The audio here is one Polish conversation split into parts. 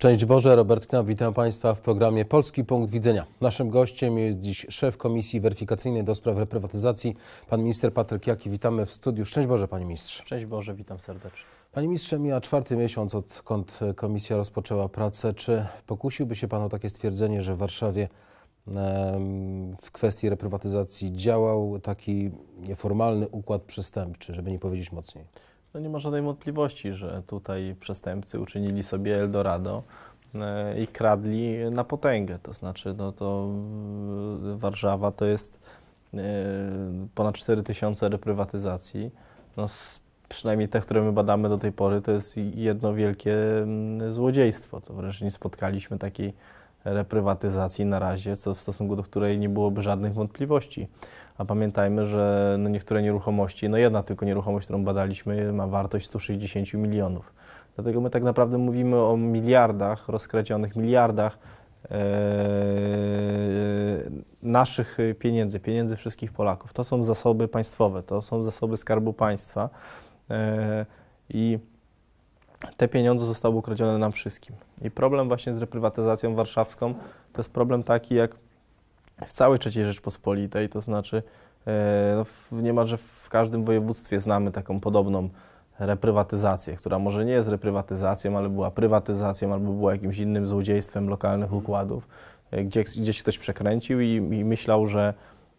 Szczęść Boże, Robert Knap, witam Państwa w programie Polski Punkt Widzenia. Naszym gościem jest dziś szef Komisji Weryfikacyjnej do spraw reprywatyzacji, pan minister Patryk Jaki. Witamy w studiu. Szczęść Boże, panie ministrze. Szczęść Boże, witam serdecznie. Panie ministrze, mija czwarty miesiąc, odkąd komisja rozpoczęła pracę. Czy pokusiłby się pan o takie stwierdzenie, że w Warszawie w kwestii reprywatyzacji działał taki nieformalny układ przestępczy, żeby nie powiedzieć mocniej? No nie ma żadnej wątpliwości, że tutaj przestępcy uczynili sobie Eldorado e, i kradli na potęgę. To znaczy, no to e, Warszawa to jest e, ponad 4000 reprywatyzacji. No, przynajmniej te, które my badamy do tej pory, to jest jedno wielkie złodziejstwo. To wreszcie nie spotkaliśmy takiej reprywatyzacji na razie, co w stosunku do której nie byłoby żadnych wątpliwości. A pamiętajmy, że no niektóre nieruchomości, no jedna tylko nieruchomość, którą badaliśmy, ma wartość 160 milionów. Dlatego my tak naprawdę mówimy o miliardach, rozkradzionych miliardach e, naszych pieniędzy, pieniędzy wszystkich Polaków. To są zasoby państwowe, to są zasoby skarbu państwa e, i te pieniądze zostały ukradzione nam wszystkim. I problem właśnie z reprywatyzacją warszawską to jest problem taki, jak w całej III Rzeczpospolitej, to znaczy e, no, niemalże w każdym województwie znamy taką podobną reprywatyzację, która może nie jest reprywatyzacją, ale była prywatyzacją albo była jakimś innym złodziejstwem lokalnych mhm. układów, e, gdzie gdzieś ktoś przekręcił i, i myślał, że,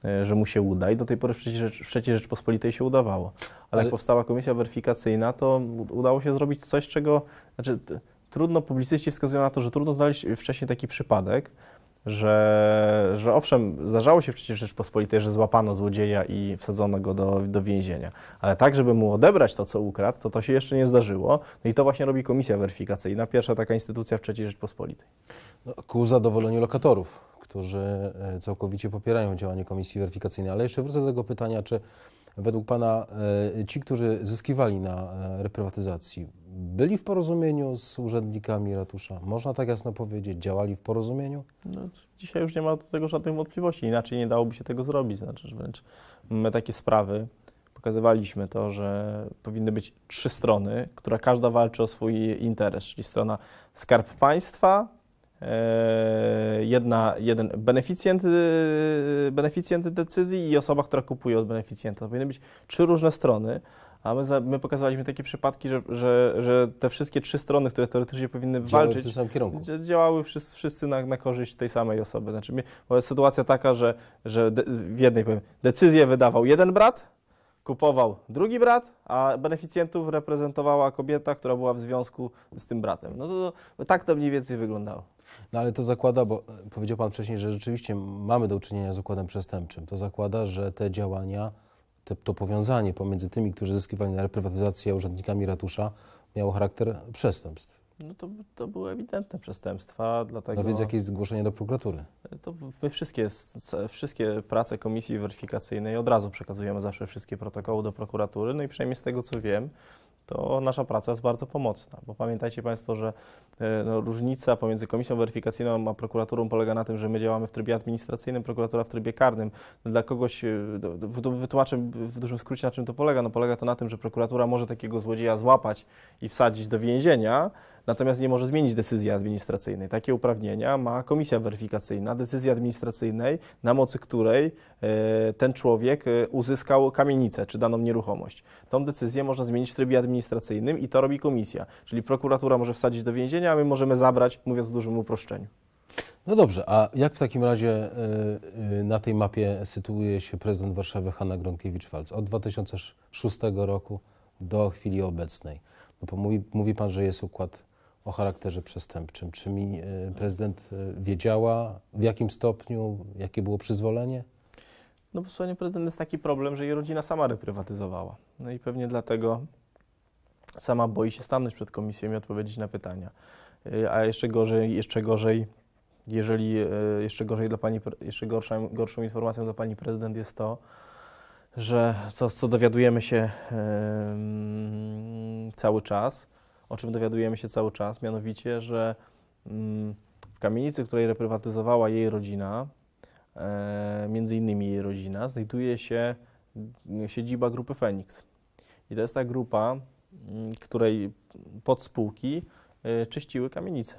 e, że mu się uda i do tej pory w III, Rzecz, w III Rzeczpospolitej się udawało. Ale, ale, jak powstała komisja weryfikacyjna, to udało się zrobić coś, czego... Znaczy, trudno, publicyści wskazują na to, że trudno znaleźć wcześniej taki przypadek, że, że owszem, zdarzało się przecież Rzeczpospolitej, że złapano złodzieja i wsadzono go do, do więzienia, ale tak, żeby mu odebrać to, co ukradł, to to się jeszcze nie zdarzyło. No i to właśnie robi komisja weryfikacyjna, pierwsza taka instytucja w III Rzeczpospolitej. No, ku zadowoleniu lokatorów, którzy e, całkowicie popierają działanie komisji weryfikacyjnej, ale jeszcze wrócę do tego pytania, czy według Pana e, ci, którzy zyskiwali na e, reprywatyzacji, byli w porozumieniu z urzędnikami ratusza? Można tak jasno powiedzieć, działali w porozumieniu? No, dzisiaj już nie ma do tego żadnych wątpliwości, inaczej nie dałoby się tego zrobić. Znaczy, że wręcz my takie sprawy pokazywaliśmy to, że powinny być trzy strony, która każda walczy o swój interes, czyli strona Skarb Państwa, E, jedna, jeden beneficjent, e, beneficjent decyzji i osoba, która kupuje od beneficjenta. To powinny być trzy różne strony, a my, za, my takie przypadki, że, że, że, te wszystkie trzy strony, które teoretycznie powinny działały walczyć, w tym samym kierunku. działały wszyscy, wszyscy na, na, korzyść tej samej osoby. Znaczy, jest sytuacja taka, że, że de, w jednej powiem, decyzję wydawał jeden brat, kupował drugi brat, a beneficjentów reprezentowała kobieta, która była w związku z tym bratem. No to, to tak to mniej więcej wyglądało. No ale to zakłada, bo e, powiedział Pan wcześniej, że rzeczywiście mamy do czynienia z układem przestępczym. To zakłada, że te działania, te, to powiązanie pomiędzy tymi, którzy zyskiwali na reprywatyzację, a urzędnikami ratusza miało charakter przestępstw. No to, to były ewidentne przestępstwa, dlatego... No więc jakieś zgłoszenie do prokuratury. E, to my wszystkie, wszystkie prace komisji weryfikacyjnej od razu przekazujemy zawsze wszystkie protokoły do prokuratury, no i przynajmniej z tego co wiem, to nasza praca jest bardzo pomocna, bo pamiętajcie Państwo, że e, no, różnica pomiędzy Komisją Weryfikacyjną a prokuraturą polega na tym, że my działamy w trybie administracyjnym, prokuratura w trybie karnym. No, dla kogoś, e, wytłumaczę w dużym skrócie na czym to polega, no polega to na tym, że prokuratura może takiego złodzieja złapać i wsadzić do więzienia, natomiast nie może zmienić decyzji administracyjnej. Takie uprawnienia ma komisja weryfikacyjna decyzji administracyjnej, na mocy której e, ten człowiek e, uzyskał kamienicę czy daną nieruchomość. Tą decyzję można zmienić w trybie administracyjnym i to robi komisja. Czyli prokuratura może wsadzić do więzienia, a my możemy zabrać, mówiąc w dużym uproszczeniu. No dobrze, a jak w takim razie e, na tej mapie sytuuje się prezydent Warszawy Hanna Gronkiewicz-Walc od 2006 roku do chwili obecnej? No bo mówi, mówi Pan, że jest układ o charakterze przestępczym. Czy mi e, prezydent e, wiedziała, w jakim stopniu, jakie było przyzwolenie? No bo prezydent jest taki problem, że jej rodzina sama reprywatyzowała. No i pewnie dlatego sama boi się stanąć przed komisją i odpowiedzieć na pytania. E, a jeszcze gorzej, jeszcze gorzej, jeżeli jeszcze gorzej dla pani, jeszcze gorszą, gorszą informacją dla pani prezydent jest to, że co, co dowiadujemy się yy, cały czas, o czym dowiadujemy się cały czas, mianowicie, że mm, w kamienicy, której reprywatyzowała jej rodzina, e, między innymi jej rodzina, znajduje się mm, siedziba grupy Fenix. I to jest ta grupa, mm, której podspółki e, czyściły kamienice.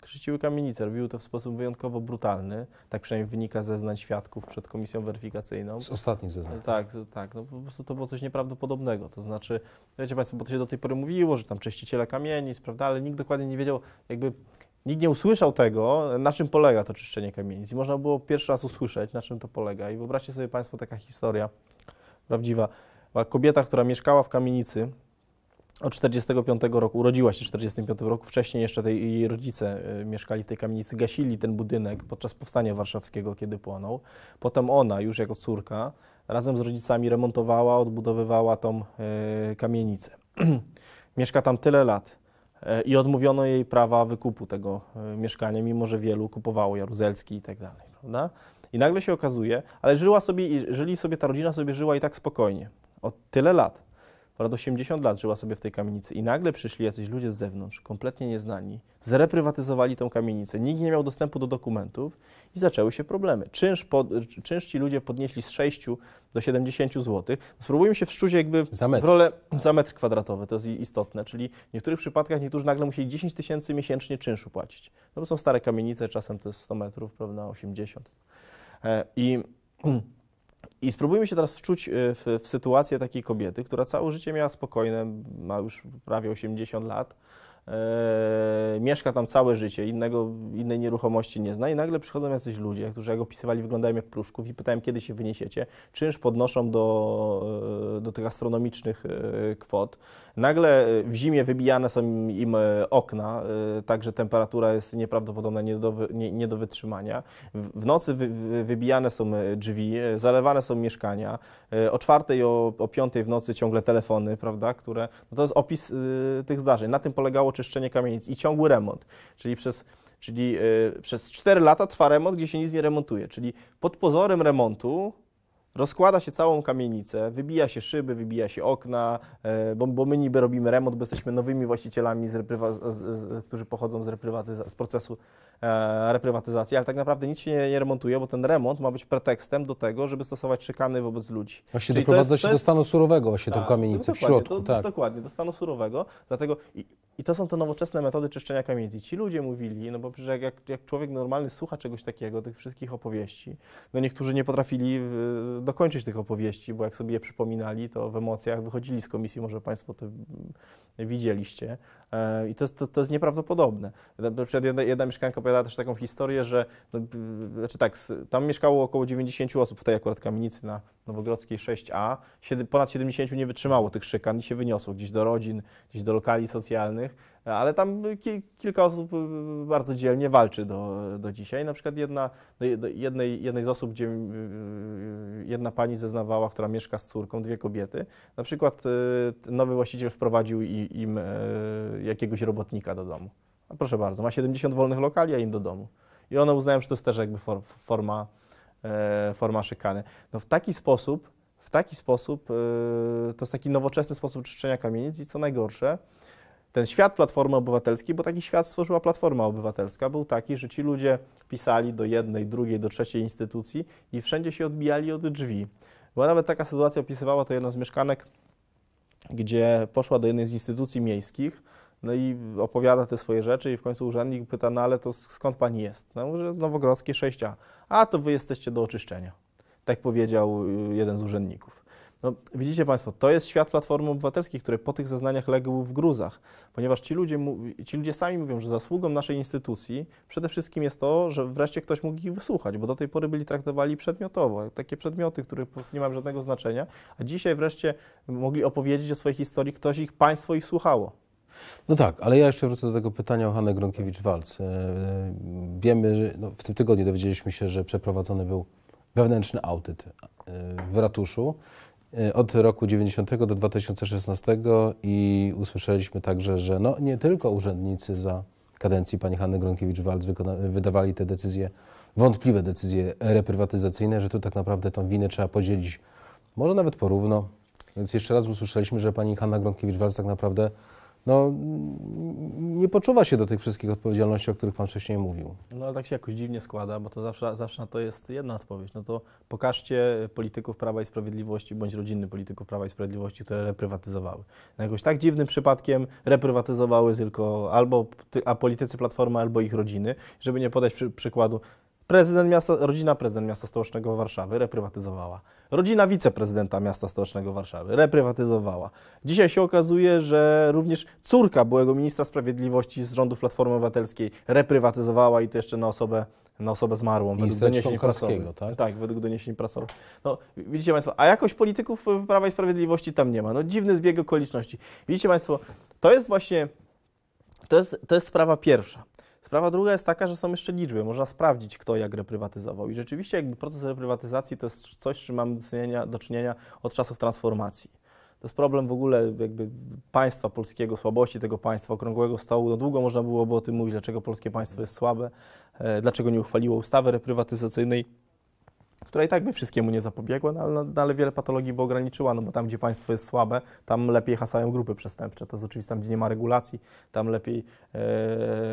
Krzyściły kamienicę. Robiły to w sposób wyjątkowo brutalny. Tak przynajmniej wynika zeznań świadków przed komisją weryfikacyjną. Z ostatnich zeznań. Tak, tak. No po prostu to było coś nieprawdopodobnego. To znaczy, wiecie Państwo, bo to się do tej pory mówiło, że tam czyściciele kamienic, prawda, ale nikt dokładnie nie wiedział, jakby nikt nie usłyszał tego, na czym polega to czyszczenie kamienic. I można było pierwszy raz usłyszeć, na czym to polega. I wyobraźcie sobie Państwo taka historia prawdziwa. kobieta, która mieszkała w kamienicy, od 45 roku, urodziła się w 45 roku, wcześniej jeszcze tej, jej rodzice y, mieszkali w tej kamienicy, gasili ten budynek podczas powstania warszawskiego, kiedy płonął. Potem ona, już jako córka, razem z rodzicami remontowała, odbudowywała tą y, kamienicę. Mieszka tam tyle lat y, i odmówiono jej prawa wykupu tego y, mieszkania, mimo że wielu kupowało, Jaruzelski i tak dalej, prawda? I nagle się okazuje, ale żyła sobie, żyli sobie, ta rodzina sobie żyła i tak spokojnie, od tyle lat Ponad 80 lat żyła sobie w tej kamienicy i nagle przyszli jacyś ludzie z zewnątrz, kompletnie nieznani, zreprywatyzowali tą kamienicę, nikt nie miał dostępu do dokumentów i zaczęły się problemy. Czynsz, pod, czynsz ci ludzie podnieśli z 6 do 70 zł. Spróbujmy się wszczuć jakby w rolę tak. za metr kwadratowy, to jest istotne, czyli w niektórych przypadkach niektórzy nagle musieli 10 tysięcy miesięcznie czynszu płacić. No bo są stare kamienice, czasem to jest 100 metrów, prawda, 80. E, I... I spróbujmy się teraz wczuć e, w, w sytuację takiej kobiety, która całe życie miała spokojne, ma już prawie 80 lat, Yy, mieszka tam całe życie, innego, innej nieruchomości nie zna i nagle przychodzą jacyś ludzie, którzy jak opisywali, wyglądają jak pruszków i pytałem, kiedy się wyniesiecie, czynsz podnoszą do, e, do tych astronomicznych kwot. Nagle y, w zimie wybijane są im y, okna, y, także temperatura jest nieprawdopodobna, nie do, nie, nie do wytrzymania. W nocy wy, wybijane są drzwi, zalewane są mieszkania. O czwartej, o, o piątej w nocy ciągle telefony, prawda, które... No to jest opis tych zdarzeń. Na tym polegało czyszczenie kamienic i ciągły remont, czyli przez czyli y, przez 4 lata trwa remont, gdzie się nic nie remontuje. Czyli pod pozorem remontu Rozkłada się całą kamienicę, wybija się szyby, wybija się okna, e, bo, bo my niby robimy remont, bo jesteśmy nowymi właścicielami, którzy pochodzą z, z procesu e, reprywatyzacji, ale tak naprawdę nic się nie, nie, remontuje, bo ten remont ma być pretekstem do tego, żeby stosować szykany wobec ludzi. Właśnie doprowadza się jest, do stanu surowego, właśnie tak, tą kamienicę w środku. tak. Dokładnie, do stanu surowego, dlatego... I, i to są te nowoczesne metody czyszczenia kamienicy. ci ludzie mówili, no bo przecież jak, jak człowiek normalny słucha czegoś takiego, tych wszystkich opowieści, no niektórzy nie potrafili dokończyć tych opowieści, bo jak sobie je przypominali, to w emocjach wychodzili z komisji, może Państwo to mm, widzieliście. E, I to jest, to, to jest nieprawdopodobne. Na przykład jedna, jedna mieszkanka opowiadała też taką historię, że, no, znaczy tak, tam mieszkało około 90 osób w tej akurat kamienicy na Nowogrodzkiej 6A. ponad 70 nie wytrzymało tych szykan i się wyniosło gdzieś do rodzin, gdzieś do lokali socjalnych innych, ale tam ki kilka osób y, bardzo dzielnie walczy do, do dzisiaj. Na przykład jedna, do jednej, jednej z osób, gdzie y, y, jedna pani zeznawała, która mieszka z córką, dwie kobiety, na przykład nowy właściciel wprowadził im jakiegoś robotnika do domu. A proszę bardzo, ma 70 wolnych lokali, a im do domu. I one uznają, że to jest też jakby for, forma, e, forma szykany. No w taki sposób w taki sposób, e, to jest taki nowoczesny sposób czyszczenia kamienic i co najgorsze, ten świat Platformy Obywatelskiej, bo taki świat stworzyła Platforma Obywatelska, był taki, że ci ludzie pisali do jednej, drugiej, do trzeciej instytucji i wszędzie się odbijali od drzwi. Była nawet taka sytuacja, opisywała to jedna z mieszkanek, gdzie poszła do jednej z instytucji miejskich, no i opowiada te swoje rzeczy i w końcu urzędnik pyta, no ale to skąd pani jest? No mówi, że z Nowogrodzkiej 6A. A, to wy jesteście do oczyszczenia. Tak powiedział y, jeden z urzędników. No, widzicie Państwo, to jest świat Platformy Obywatelskiej, który po tych zeznaniach legł w gruzach, ponieważ ci ludzie, ci ludzie sami mówią, że zasługą naszej instytucji przede wszystkim jest to, że wreszcie ktoś mógł ich wysłuchać, bo do tej pory byli traktowani przedmiotowo, takie przedmioty, które nie mają żadnego znaczenia, a dzisiaj wreszcie mogli opowiedzieć o swojej historii, ktoś ich, państwo ich słuchało. No tak, ale ja jeszcze wrócę do tego pytania o Hannę Gronkiewicz-Walc. E, wiemy, że no, w tym tygodniu dowiedzieliśmy się, że przeprowadzony był wewnętrzny audyt e, w ratuszu. Y, od roku 90 do 2016 i usłyszeliśmy także, że no, nie tylko urzędnicy za kadencji pani Hanny Gronkiewicz-Walc wydawali te decyzje, wątpliwe decyzje reprywatyzacyjne, że tu tak naprawdę tą winę trzeba podzielić, może nawet porówno. Więc jeszcze raz usłyszeliśmy, że pani Hanna Gronkiewicz-Walc tak naprawdę no, nie poczuwa się do tych wszystkich odpowiedzialności, o których Pan wcześniej mówił. No ale tak się jakoś dziwnie składa, bo to zawsze, zawsze na to jest jedna odpowiedź. No to pokażcie polityków Prawa i Sprawiedliwości, bądź rodziny polityków Prawa i Sprawiedliwości, które reprywatyzowały. No jakoś tak dziwnym przypadkiem reprywatyzowały tylko albo a politycy Platformy, albo ich rodziny. Żeby nie podać przy, przykładu Prezydent miasta, rodzina prezydent miasta stołecznego Warszawy reprywatyzowała. Rodzina wiceprezydenta miasta stołecznego Warszawy reprywatyzowała. Dzisiaj się okazuje, że również córka byłego ministra sprawiedliwości z rządów Platformy Obywatelskiej reprywatyzowała i to jeszcze na osobę na osobę zmarłą, według doniesień prasowych. Tak? tak, według doniesień prasowych. No, widzicie Państwo, a jakoś polityków Prawa i Sprawiedliwości tam nie ma. No, dziwny zbieg okoliczności. Widzicie Państwo, to jest właśnie, to jest, to jest sprawa pierwsza. Sprawa druga jest taka, że są jeszcze liczby. Można sprawdzić, kto jak reprywatyzował. I rzeczywiście jakby proces reprywatyzacji to jest coś, z czym mamy do czynienia, do czynienia od czasów transformacji. To jest problem w ogóle jakby państwa polskiego, słabości tego państwa, okrągłego stołu. No długo można byłoby o tym mówić, dlaczego polskie państwo jest słabe, e, dlaczego nie uchwaliło ustawy reprywatyzacyjnej która i tak by wszystkiemu nie zapobiegła, no, ale, no, no, ale wiele patologii by ograniczyła, no bo tam, gdzie państwo jest słabe, tam lepiej hasają grupy przestępcze. To jest oczywiście tam, gdzie nie ma regulacji, tam lepiej e,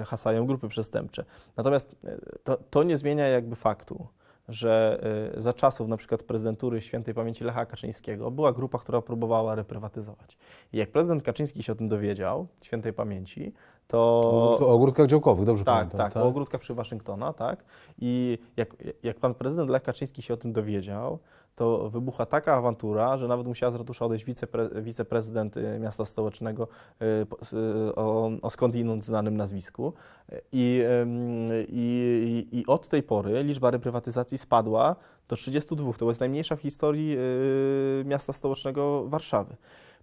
hasają grupy przestępcze. Natomiast e, to, to nie zmienia jakby faktu, że e, za czasów na przykład prezydentury świętej pamięci Lecha Kaczyńskiego była grupa, która próbowała reprywatyzować. I jak prezydent Kaczyński się o tym dowiedział, świętej pamięci, to... O ogródkach działkowych, dobrze tak, pamiętam. Tak, tak, o ogródkach przy Waszyngtona, tak. I jak, jak pan prezydent Lech Kaczyński się o tym dowiedział, to wybucha taka awantura, że nawet musiała z ratusza odejść wicepre, wiceprezydent y, miasta stołecznego y, y, o, o skądinąd znanym nazwisku. I, i, I od tej pory liczba reprywatyzacji spadła do 32. To jest najmniejsza w historii miasta stołecznego Warszawy.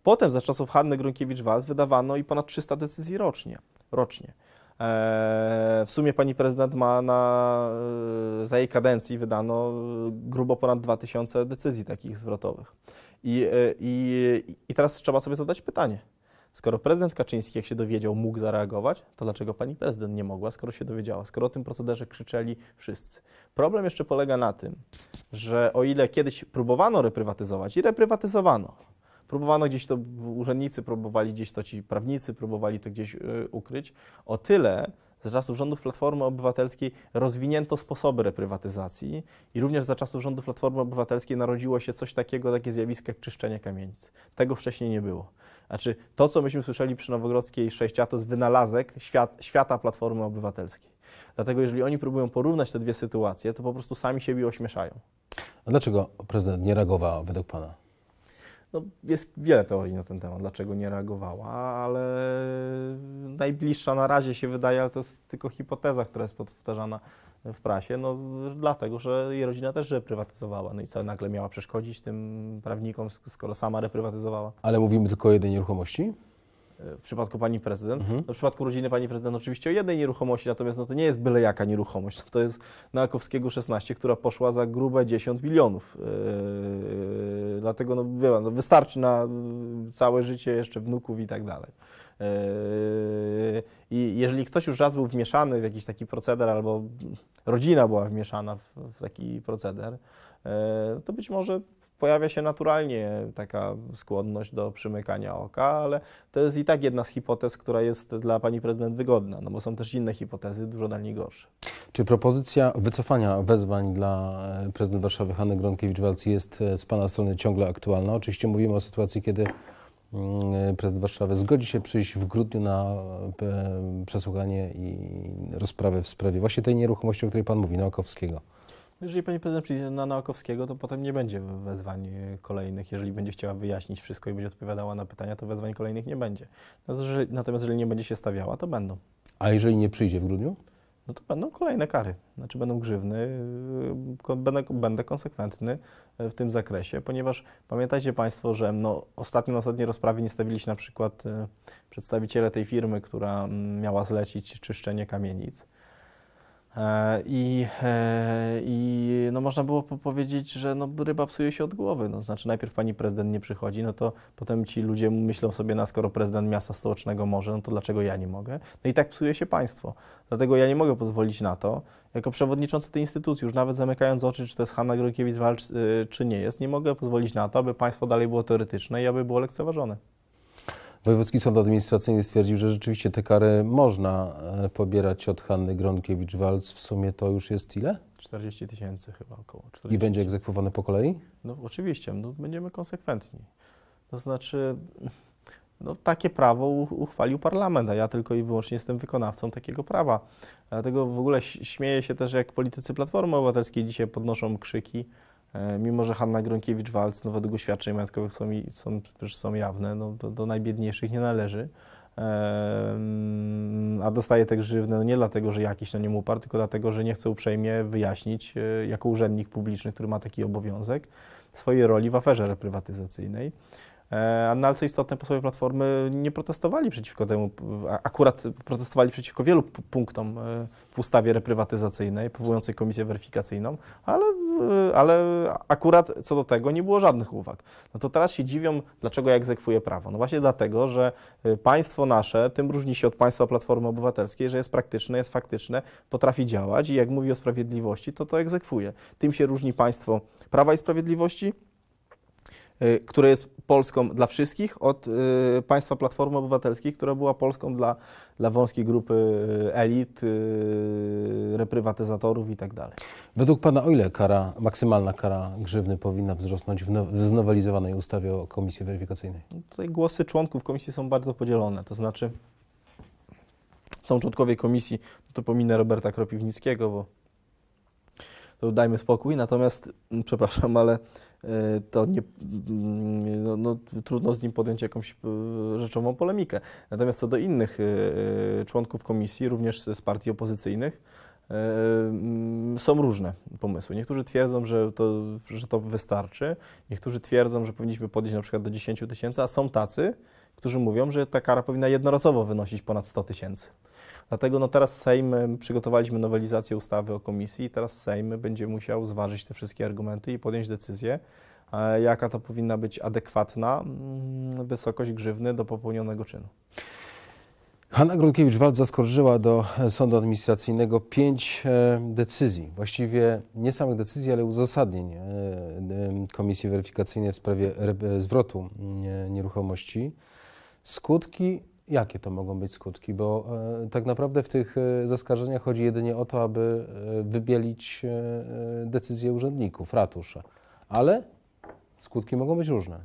Potem za czasów Hanny grunkiewicz waz wydawano i ponad 300 decyzji rocznie rocznie. E, w sumie pani prezydent ma na, e, za jej kadencji wydano e, grubo ponad 2000 decyzji takich zwrotowych. I, i, I teraz trzeba sobie zadać pytanie. Skoro prezydent Kaczyński, jak się dowiedział, mógł zareagować, to dlaczego pani prezydent nie mogła, skoro się dowiedziała, skoro o tym procederze krzyczeli wszyscy? Problem jeszcze polega na tym, że o ile kiedyś próbowano reprywatyzować i reprywatyzowano, Próbowano gdzieś to, urzędnicy próbowali gdzieś to, ci prawnicy próbowali to gdzieś y, ukryć. O tyle za czasów rządów Platformy Obywatelskiej rozwinięto sposoby reprywatyzacji i również za czasów rządów Platformy Obywatelskiej narodziło się coś takiego, takie zjawisko jak czyszczenie kamienic. Tego wcześniej nie było. Znaczy, to, co myśmy słyszeli przy Nowogrodzkiej 6 to jest wynalazek świat, świata Platformy Obywatelskiej. Dlatego, jeżeli oni próbują porównać te dwie sytuacje, to po prostu sami siebie ośmieszają. A dlaczego prezydent nie reagował według Pana? No, jest wiele teorii na ten temat, dlaczego nie reagowała, ale najbliższa na razie się wydaje, ale to jest tylko hipoteza, która jest powtarzana w prasie, no dlatego, że jej rodzina też reprywatyzowała. No i co, nagle miała przeszkodzić tym prawnikom, skoro sama reprywatyzowała. Ale mówimy tylko o jednej nieruchomości? w przypadku pani prezydent. Mhm. No, w przypadku rodziny pani prezydent oczywiście o jednej nieruchomości, natomiast no, to nie jest byle jaka nieruchomość. No, to jest Nakowskiego 16, która poszła za grube 10 milionów. Yy, yy, dlatego no, no, wystarczy na yy, całe życie jeszcze wnuków i tak dalej. Yy, I jeżeli ktoś już raz był wmieszany w jakiś taki proceder, albo rodzina była wmieszana w, taki proceder, to być może pojawia się naturalnie taka skłonność do przymykania oka, ale to jest i tak jedna z hipotez, która jest dla pani prezydent wygodna, no bo są też inne hipotezy, dużo dalej gorsze. Czy propozycja wycofania wezwań dla e, prezydent Warszawy Hanny Gronkiewicz-Walc jest e, z pana strony ciągle aktualna? Oczywiście mówimy o sytuacji, kiedy mm, e, prezydent Warszawy zgodzi się przyjść w grudniu na przesłuchanie i rozprawę w sprawie właśnie tej nieruchomości, o której pan mówi, Naukowskiego. Jeżeli pani prezydent przyjdzie na Nowakowskiego, to potem nie będzie wezwań kolejnych. Jeżeli będzie chciała wyjaśnić wszystko i będzie odpowiadała na pytania, to wezwań kolejnych nie będzie. Natomiast jeżeli nie będzie się stawiała, to będą. A jeżeli nie przyjdzie w grudniu? No to będą kolejne kary, znaczy będą grzywny, yy, będę, będę konsekwentny yy, w tym zakresie, ponieważ pamiętajcie Państwo, że no ostatnio na ostatniej rozprawie nie stawili się na przykład yy, przedstawiciele tej firmy, która mm, miała zlecić czyszczenie kamienic E, I, e, I, no można było powiedzieć, że no ryba psuje się od głowy. No, znaczy, najpierw pani prezydent nie przychodzi, no to potem ci ludzie myślą sobie, na no, skoro prezydent miasta stołecznego może, no to dlaczego ja nie mogę? No i tak psuje się państwo. Dlatego ja nie mogę pozwolić na to, jako przewodniczący tej instytucji, już nawet zamykając oczy, czy to jest Hanna Gronkiewicz-Walcz, y, czy nie jest, nie mogę pozwolić na to, aby państwo dalej było teoretyczne i aby było lekceważone. Wojewódzki Sąd Administracyjny stwierdził, że rzeczywiście te kary można e, pobierać od Hanny Gronkiewicz-Walc. W sumie to już jest ile? 40 tysięcy chyba około. 40. I będzie egzekwowane po kolei? No oczywiście, no, będziemy konsekwentni. To znaczy, no, takie prawo uchwalił parlament, a ja tylko i wyłącznie jestem wykonawcą takiego prawa. Dlatego w ogóle śmieję się też, jak politycy Platformy Obywatelskiej dzisiaj podnoszą krzyki, E, mimo że Hanna Gronkiewicz-Walc no, według oświadczeń majątkowych są, są, są jawne, no, do, do najbiedniejszych nie należy. A dostaje tak żywne no nie dlatego, że jakiś na nim uparł, tylko dlatego, że nie chce uprzejmie wyjaśnić e, jako urzędnik publiczny, który ma taki obowiązek, swojej roli w aferze reprywatyzacyjnej. E, no ale co istotne, posłowie Platformy nie protestowali przeciwko temu, akurat protestowali przeciwko wielu punktom e, w ustawie reprywatyzacyjnej powołującej komisję weryfikacyjną, ale, ale akurat co do tego nie było żadnych uwag. No to teraz się dziwią, dlaczego ja egzekwuję prawo. No właśnie dlatego, że e, państwo nasze tym różni się od państwa Platformy Obywatelskiej, że jest praktyczne, jest faktyczne, potrafi działać i jak mówi o sprawiedliwości, to to egzekwuje. Tym się różni państwo Prawa i Sprawiedliwości Y, które jest Polską dla wszystkich, od y, państwa Platformy Obywatelskiej, która była Polską dla, dla wąskiej grupy y, elit, reprywatyzatorów itd. Tak Według Pana, o ile kara, maksymalna kara grzywny powinna wzrosnąć w, no, w znowelizowanej ustawie o komisji weryfikacyjnej? No tutaj głosy członków komisji są bardzo podzielone, to znaczy są członkowie komisji, no to pominę Roberta Kropiwnickiego, bo to dajmy spokój. Natomiast, mm, przepraszam, ale e, to nie, mm, no, no, trudno z nim podjąć jakąś e, rzeczową polemikę. Natomiast co do innych e, członków komisji, również z partii opozycyjnych, mm, są różne pomysły. Niektórzy twierdzą, że to, że to wystarczy, niektórzy twierdzą, że powinniśmy podnieść na przykład do 10 tysięcy, a są tacy, którzy mówią, że ta kara powinna jednorazowo wynosić ponad 100 tysięcy. Dlatego no teraz Sejm, przygotowaliśmy nowelizację ustawy o komisji i teraz Sejm będzie musiał zważyć te wszystkie argumenty i podjąć decyzję, e, jaka to powinna być adekwatna mm, wysokość grzywny do popełnionego czynu. Hanna Grunkiewicz-Wald zaskarżyła do e, sądu administracyjnego pięć e, decyzji, właściwie nie samych decyzji, ale uzasadnień Komisji Weryfikacyjnej w sprawie zwrotu mm, nieruchomości. Skutki jakie to mogą być skutki, bo e, tak naprawdę w tych e, zaskarżeniach chodzi jedynie o to, aby e, wybielić decyzje urzędników, ratusza, ale skutki mogą być różne.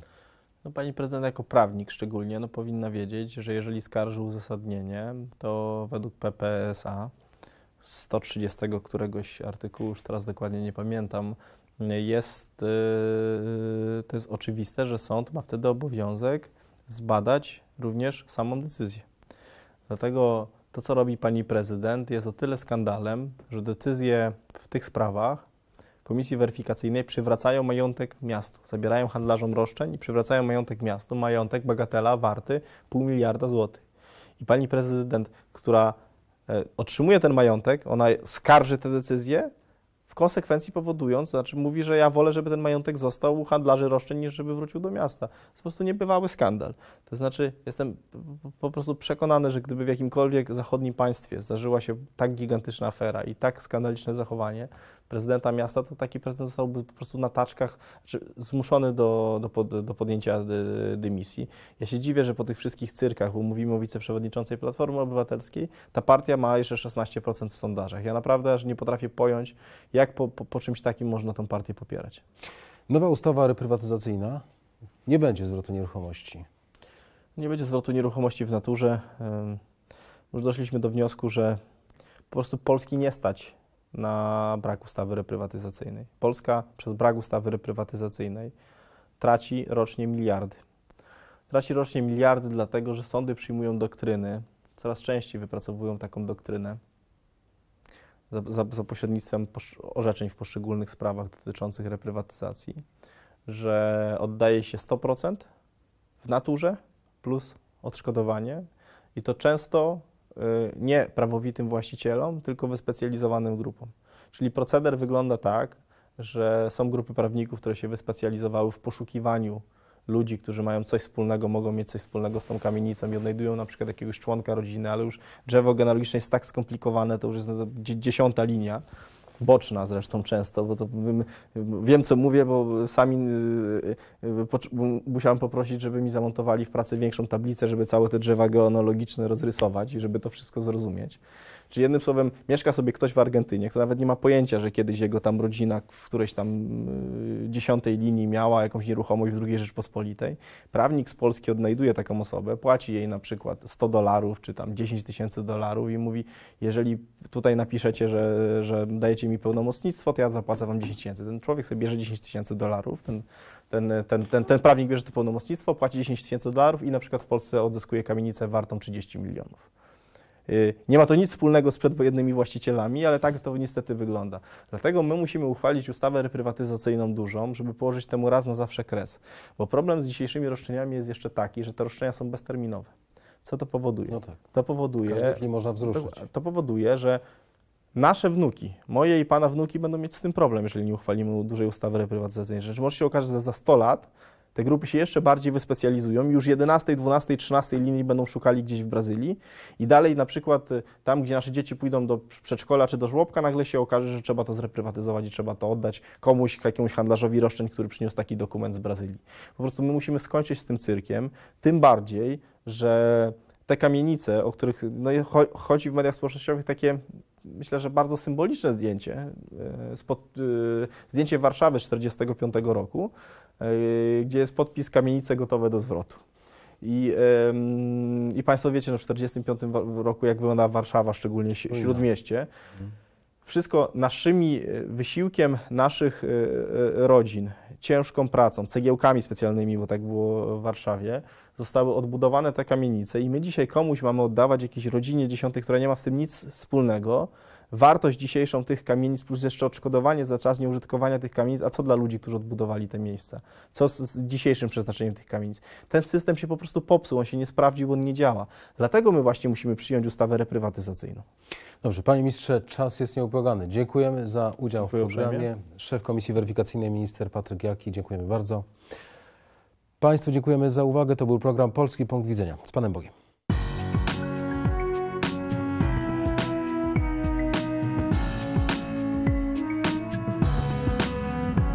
No, pani prezydent jako prawnik szczególnie no, powinna wiedzieć, że jeżeli skarży uzasadnienie, to według PPSA 130 któregoś artykułu, już teraz dokładnie nie pamiętam, jest, yy, to jest oczywiste, że sąd ma wtedy obowiązek zbadać również samą decyzję. Dlatego to, co robi pani prezydent, jest o tyle skandalem, że decyzje w tych sprawach komisji weryfikacyjnej przywracają majątek miastu, zabierają handlarzom roszczeń i przywracają majątek miastu, majątek bagatela warty pół miliarda złotych. I pani prezydent, która e, otrzymuje ten majątek, ona skarży te decyzje, konsekwencji powodując, znaczy mówi, że ja wolę, żeby ten majątek został u handlarzy roszczeń, niż żeby wrócił do miasta. To jest po prostu niebywały skandal. To znaczy jestem po prostu przekonany, że gdyby w jakimkolwiek zachodnim państwie zdarzyła się tak gigantyczna afera i tak skandaliczne zachowanie, prezydenta miasta, to taki prezydent zostałby po prostu na taczkach znaczy zmuszony do, do, pod, do podjęcia e, dymisji. Ja się dziwię, że po tych wszystkich cyrkach, bo mówimy o wiceprzewodniczącej Platformy Obywatelskiej, ta partia ma jeszcze 16% w sondażach. Ja naprawdę aż nie potrafię pojąć, jak po, po, po czymś takim można tą partię popierać. Nowa ustawa reprywatyzacyjna nie będzie zwrotu nieruchomości. Nie będzie zwrotu nieruchomości w naturze. Już doszliśmy do wniosku, że po prostu Polski nie stać na brak ustawy reprywatyzacyjnej. Polska przez brak ustawy reprywatyzacyjnej traci rocznie miliardy. Traci rocznie miliardy, dlatego że sądy przyjmują doktryny, coraz częściej wypracowują taką doktrynę za, za, za pośrednictwem orzeczeń w poszczególnych sprawach dotyczących reprywatyzacji, że oddaje się 100% w naturze plus odszkodowanie i to często Y, nie prawowitym właścicielom, tylko wyspecjalizowanym grupom. Czyli proceder wygląda tak, że są grupy prawników, które się wyspecjalizowały w poszukiwaniu ludzi, którzy mają coś wspólnego, mogą mieć coś wspólnego z tą kamienicą i odnajdują na przykład jakiegoś członka rodziny, ale już drzewo genealogiczne jest tak skomplikowane, to już jest dziesiąta linia, boczna zresztą często, bo to wiem, co mówię, bo sami y, y, musiałem poprosić, żeby mi zamontowali w pracy większą tablicę, żeby całe te drzewa geonologiczne rozrysować i żeby to wszystko zrozumieć. Czyli jednym słowem, mieszka sobie ktoś w Argentynie, kto nawet nie ma pojęcia, że kiedyś jego tam rodzina w którejś tam y, dziesiątej linii miała jakąś nieruchomość w II Rzeczpospolitej. Prawnik z Polski odnajduje taką osobę, płaci jej na przykład 100 dolarów czy tam 10 tysięcy dolarów i mówi, jeżeli tutaj napiszecie, że, że dajecie mi pełnomocnictwo, to ja zapłacę wam 10 tysięcy. Ten człowiek sobie bierze 10 tysięcy dolarów, ten, ten, ten, ten, ten prawnik bierze to pełnomocnictwo, płaci 10 tysięcy dolarów i na przykład w Polsce odzyskuje kamienicę wartą 30 milionów. Y, nie ma to nic wspólnego z przedwojennymi właścicielami, ale tak to niestety wygląda. Dlatego my musimy uchwalić ustawę reprywatyzacyjną dużą, żeby położyć temu raz na zawsze kres. Bo problem z dzisiejszymi roszczeniami jest jeszcze taki, że te roszczenia są bezterminowe. Co to powoduje? No tak. To powoduje. W można wzruszyć. To, to powoduje, że nasze wnuki, moje i pana wnuki będą mieć z tym problem, jeżeli nie uchwalimy dużej ustawy reprywatyzacyjnej. Rzecz może się okaże, że za 100 lat te grupy się jeszcze bardziej wyspecjalizują. Już 11, 12, 13 linii będą szukali gdzieś w Brazylii i dalej na przykład y, tam, gdzie nasze dzieci pójdą do przedszkola czy do żłobka, nagle się okaże, że trzeba to zreprywatyzować i trzeba to oddać komuś, jakiemuś handlarzowi roszczeń, który przyniósł taki dokument z Brazylii. Po prostu my musimy skończyć z tym cyrkiem, tym bardziej, że te kamienice, o których no, chodzi w mediach społecznościowych takie myślę, że bardzo symboliczne zdjęcie, y, spod, y, zdjęcie Warszawy z 1945 roku, E, gdzie jest podpis kamienice gotowe do zwrotu. I, I Państwo wiecie, no w 1945 roku, jak wygląda Warszawa, szczególnie śródmieście. Mhm. Wszystko naszymi e, wysiłkiem naszych e, rodzin, ciężką pracą, cegiełkami specjalnymi, bo tak było w Warszawie, zostały odbudowane te kamienice i my dzisiaj komuś mamy oddawać jakiejś rodzinie dziesiątej, która nie ma w tym nic wspólnego, wartość dzisiejszą tych kamienic, plus jeszcze odszkodowanie za czas nieużytkowania tych kamienic, a co dla ludzi, którzy odbudowali te miejsca? Co z, z dzisiejszym przeznaczeniem tych kamienic? Ten system się po prostu popsuł, on się nie sprawdził, on nie działa. Dlatego my właśnie musimy przyjąć ustawę reprywatyzacyjną. Dobrze, panie ministrze, czas jest nieubłagany. Dziękujemy za udział Dziękuję w programie. Uprzejmie. Szef Komisji Weryfikacyjnej, minister Patryk Jaki, dziękujemy bardzo. Państwu dziękujemy za uwagę. To był program Polski Punkt Widzenia. Z Panem Bogiem.